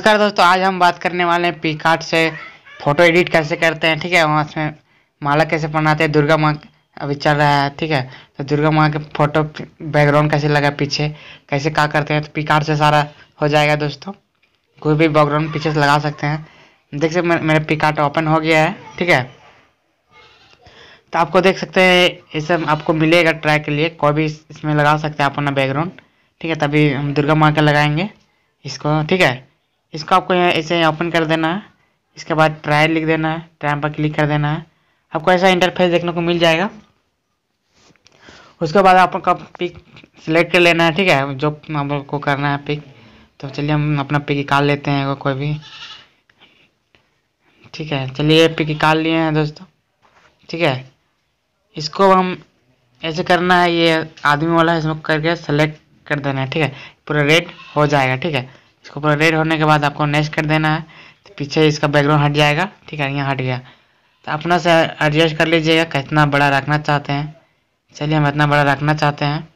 नमस्कार दोस्तों आज हम बात करने वाले हैं कार्ड से फोटो एडिट कैसे करते हैं ठीक है वहाँ से माला कैसे बनाते हैं दुर्गा माँ अभी चल रहा है ठीक है तो दुर्गा माँ के फोटो बैकग्राउंड कैसे लगा पीछे कैसे क्या करते हैं तो कार्ड से सारा हो जाएगा दोस्तों कोई भी बैकग्राउंड पीछे से लगा सकते हैं देख सकते मेरा कार्ड ओपन हो गया है ठीक है तो आपको देख सकते हैं ये सब आपको मिलेगा ट्राई के लिए कोई भी इसमें लगा सकते हैं आप अपना बैकग्राउंड ठीक है तभी हम दुर्गा माँ का लगाएंगे इसको ठीक है इसको आपको यहाँ ऐसे ओपन कर देना है इसके बाद ट्रायल लिख देना है ट्रायल पर क्लिक कर देना है आपको ऐसा इंटरफेस देखने को मिल जाएगा उसके बाद आपका पिक सिलेक्ट कर लेना है ठीक है जो आपको को करना है पिक तो चलिए हम अपना पिक निकाल लेते हैं कोई भी ठीक है चलिए पिक निकाल लिए हैं दोस्तों ठीक है इसको हम ऐसे करना है ये आदमी वाला है इसमें करके सेलेक्ट कर देना है ठीक है पूरा रेड हो जाएगा ठीक है इसको पूरा रेड होने के बाद आपको नेक्स्ट कर देना है तो पीछे इसका बैकग्राउंड हट जाएगा ठीक है यहाँ हट गया तो अपना से एडजस्ट कर लीजिएगा कितना बड़ा रखना चाहते हैं चलिए हम इतना बड़ा रखना चाहते हैं